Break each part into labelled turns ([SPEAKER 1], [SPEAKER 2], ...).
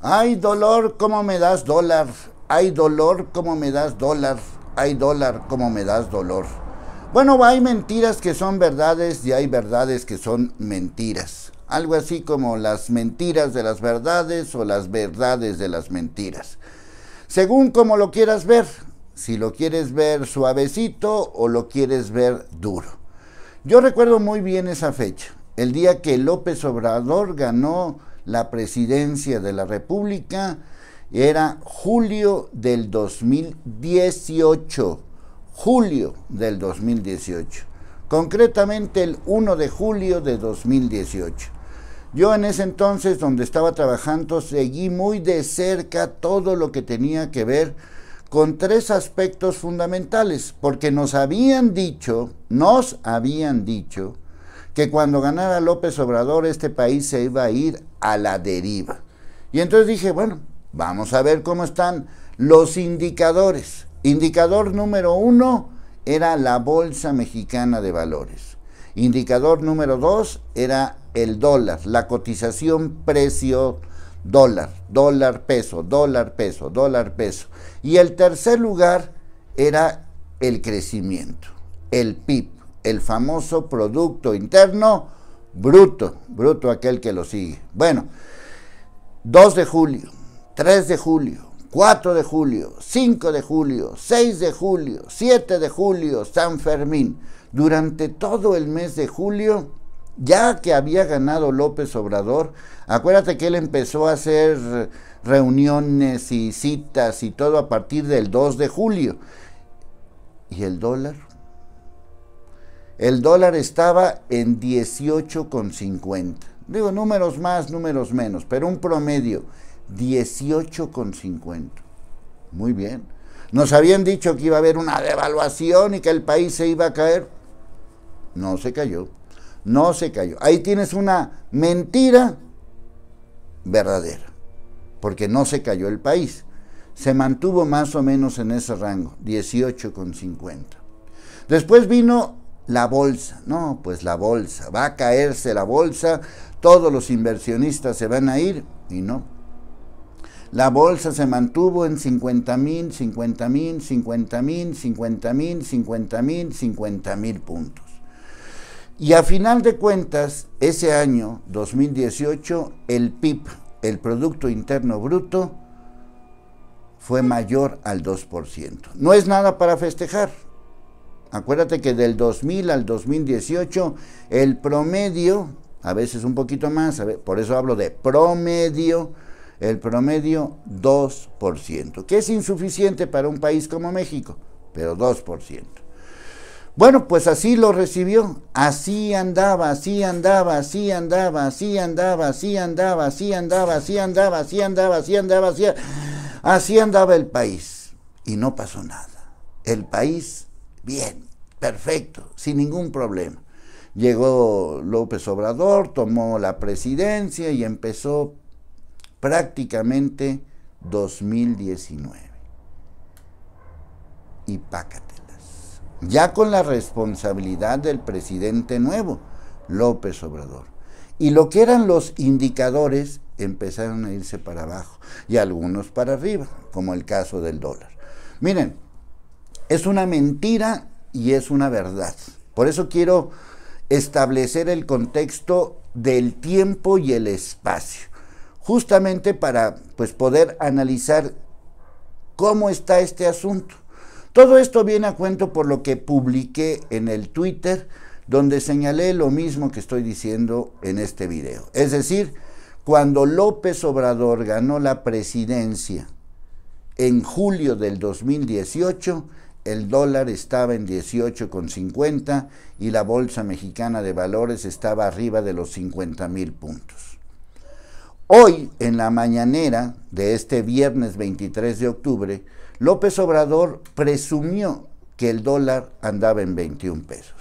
[SPEAKER 1] hay dolor, ¿cómo me das dólar? hay dolor, ¿cómo me das dólar? hay dólar, ¿cómo me das dolor? Bueno, hay mentiras que son verdades y hay verdades que son mentiras. Algo así como las mentiras de las verdades o las verdades de las mentiras. Según como lo quieras ver, si lo quieres ver suavecito o lo quieres ver duro. Yo recuerdo muy bien esa fecha, el día que López Obrador ganó la presidencia de la República era julio del 2018. Julio del 2018. Concretamente el 1 de julio de 2018. Yo en ese entonces donde estaba trabajando seguí muy de cerca todo lo que tenía que ver con tres aspectos fundamentales, porque nos habían dicho, nos habían dicho, que cuando ganara López Obrador este país se iba a ir a la deriva. Y entonces dije, bueno, vamos a ver cómo están los indicadores. Indicador número uno era la Bolsa Mexicana de Valores. Indicador número dos era el dólar, la cotización precio dólar, dólar peso, dólar peso, dólar peso. Y el tercer lugar era el crecimiento, el PIB, el famoso Producto Interno Bruto, bruto aquel que lo sigue. Bueno, 2 de julio, 3 de julio, 4 de julio, 5 de julio, 6 de julio, 7 de julio, San Fermín. Durante todo el mes de julio, ya que había ganado López Obrador, acuérdate que él empezó a hacer reuniones y citas y todo a partir del 2 de julio. Y el dólar el dólar estaba en 18,50. Digo, números más, números menos, pero un promedio, 18,50. Muy bien. Nos habían dicho que iba a haber una devaluación y que el país se iba a caer. No se cayó. No se cayó. Ahí tienes una mentira verdadera. Porque no se cayó el país. Se mantuvo más o menos en ese rango, 18,50. Después vino la bolsa. No, pues la bolsa, va a caerse la bolsa, todos los inversionistas se van a ir y no. La bolsa se mantuvo en 50 mil, 50 mil, 50 mil, 50 mil, 50 mil, 50 mil puntos. Y a final de cuentas, ese año 2018, el PIB, el Producto Interno Bruto, fue mayor al 2%. No es nada para festejar, Acuérdate que del 2000 al 2018 el promedio, a veces un poquito más, por eso hablo de promedio, el promedio 2%, que es insuficiente para un país como México, pero 2%. Bueno, pues así lo recibió, así andaba, así andaba, así andaba, así andaba, así andaba, así andaba, así andaba, así andaba, así andaba, así andaba, así andaba el país. Y no pasó nada. El país Bien, perfecto, sin ningún problema. Llegó López Obrador, tomó la presidencia y empezó prácticamente 2019. Y pácatelas. Ya con la responsabilidad del presidente nuevo, López Obrador. Y lo que eran los indicadores empezaron a irse para abajo y algunos para arriba, como el caso del dólar. Miren, es una mentira y es una verdad. Por eso quiero establecer el contexto del tiempo y el espacio, justamente para pues, poder analizar cómo está este asunto. Todo esto viene a cuento por lo que publiqué en el Twitter, donde señalé lo mismo que estoy diciendo en este video. Es decir, cuando López Obrador ganó la presidencia en julio del 2018, el dólar estaba en 18,50 y la Bolsa Mexicana de Valores estaba arriba de los 50 mil puntos. Hoy, en la mañanera de este viernes 23 de octubre, López Obrador presumió que el dólar andaba en 21 pesos.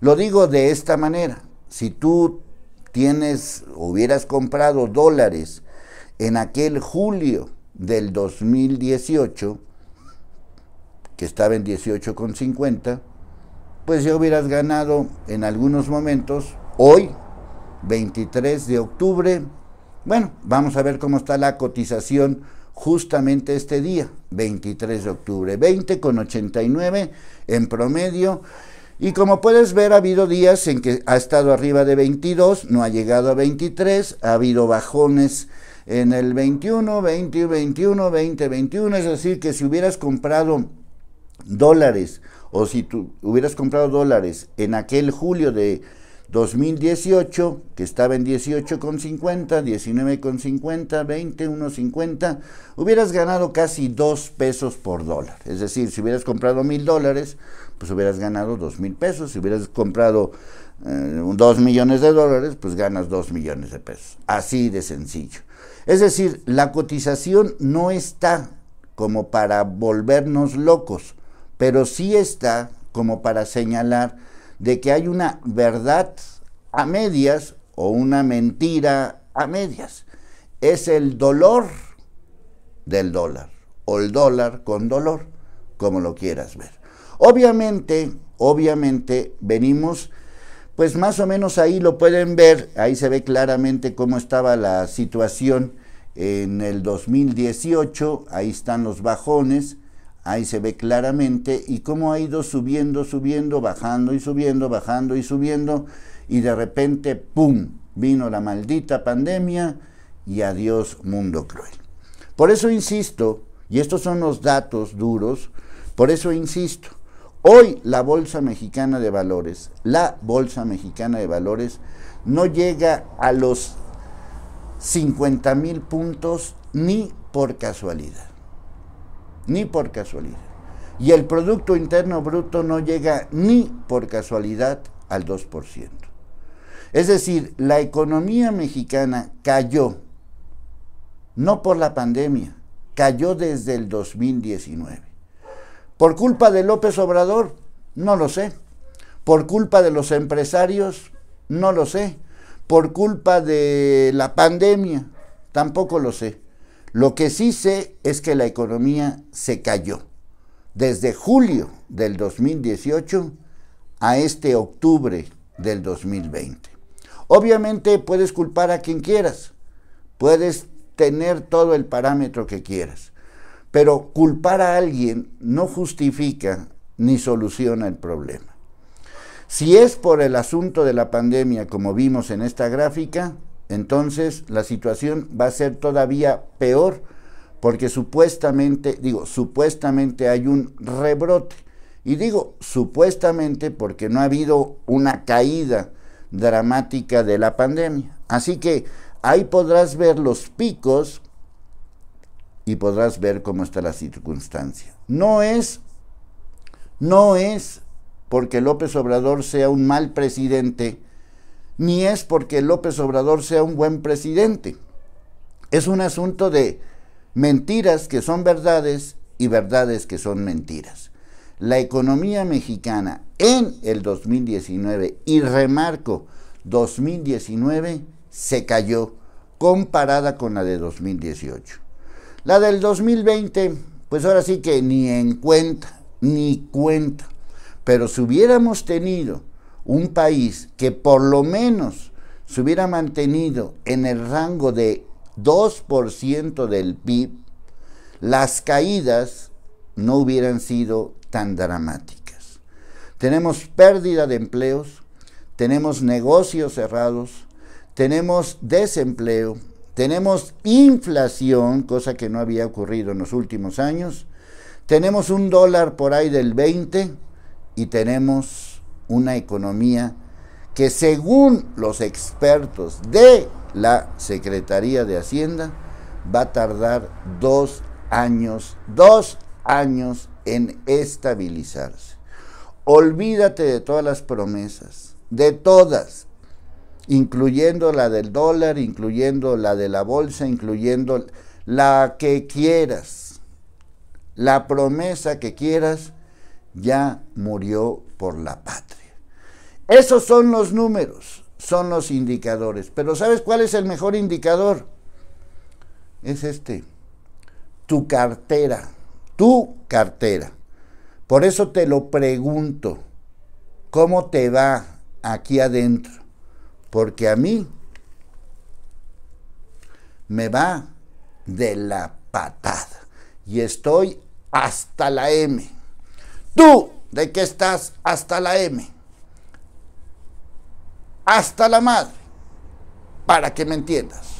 [SPEAKER 1] Lo digo de esta manera, si tú tienes, hubieras comprado dólares en aquel julio del 2018, que estaba en 18,50, pues ya hubieras ganado en algunos momentos, hoy, 23 de octubre, bueno, vamos a ver cómo está la cotización justamente este día, 23 de octubre, 20,89 en promedio. Y como puedes ver, ha habido días en que ha estado arriba de 22, no ha llegado a 23, ha habido bajones en el 21, 20, 21, 20, 21. Es decir, que si hubieras comprado dólares o si tú hubieras comprado dólares en aquel julio de 2018, que estaba en 18,50, 19,50, 20, 1,50, hubieras ganado casi 2 pesos por dólar. Es decir, si hubieras comprado mil dólares, pues hubieras ganado dos mil pesos. Si hubieras comprado 2 eh, dos millones de dólares, pues ganas dos millones de pesos. Así de sencillo. Es decir, la cotización no está como para volvernos locos pero sí está como para señalar de que hay una verdad a medias o una mentira a medias. Es el dolor del dólar o el dólar con dolor, como lo quieras ver. Obviamente, obviamente venimos pues más o menos ahí lo pueden ver, ahí se ve claramente cómo estaba la situación en el 2018, ahí están los bajones, Ahí se ve claramente y cómo ha ido subiendo, subiendo, bajando y subiendo, bajando y subiendo. Y de repente, ¡pum! Vino la maldita pandemia y adiós mundo cruel. Por eso insisto, y estos son los datos duros, por eso insisto, hoy la Bolsa Mexicana de Valores, la Bolsa Mexicana de Valores, no llega a los 50 mil puntos ni por casualidad ni por casualidad. Y el Producto Interno Bruto no llega ni por casualidad al 2%. Es decir, la economía mexicana cayó, no por la pandemia, cayó desde el 2019. ¿Por culpa de López Obrador? No lo sé. ¿Por culpa de los empresarios? No lo sé. ¿Por culpa de la pandemia? Tampoco lo sé. Lo que sí sé es que la economía se cayó desde julio del 2018 a este octubre del 2020. Obviamente puedes culpar a quien quieras, puedes tener todo el parámetro que quieras, pero culpar a alguien no justifica ni soluciona el problema. Si es por el asunto de la pandemia, como vimos en esta gráfica, entonces la situación va a ser todavía peor porque supuestamente, digo, supuestamente hay un rebrote. Y digo supuestamente porque no ha habido una caída dramática de la pandemia. Así que ahí podrás ver los picos y podrás ver cómo está la circunstancia. No es, no es porque López Obrador sea un mal presidente ni es porque López Obrador sea un buen presidente. Es un asunto de mentiras que son verdades y verdades que son mentiras. La economía mexicana en el 2019, y remarco, 2019 se cayó comparada con la de 2018. La del 2020, pues ahora sí que ni en cuenta, ni cuenta. Pero si hubiéramos tenido un país que por lo menos se hubiera mantenido en el rango de 2% del PIB, las caídas no hubieran sido tan dramáticas. Tenemos pérdida de empleos, tenemos negocios cerrados, tenemos desempleo, tenemos inflación, cosa que no había ocurrido en los últimos años, tenemos un dólar por ahí del 20 y tenemos una economía que según los expertos de la Secretaría de Hacienda va a tardar dos años, dos años en estabilizarse. Olvídate de todas las promesas, de todas, incluyendo la del dólar, incluyendo la de la bolsa, incluyendo la que quieras. La promesa que quieras ya murió por la patria. Esos son los números, son los indicadores. Pero ¿sabes cuál es el mejor indicador? Es este, tu cartera, tu cartera. Por eso te lo pregunto, ¿cómo te va aquí adentro? Porque a mí me va de la patada y estoy hasta la M. ¿Tú de qué estás hasta la M? hasta la madre, para que me entiendas.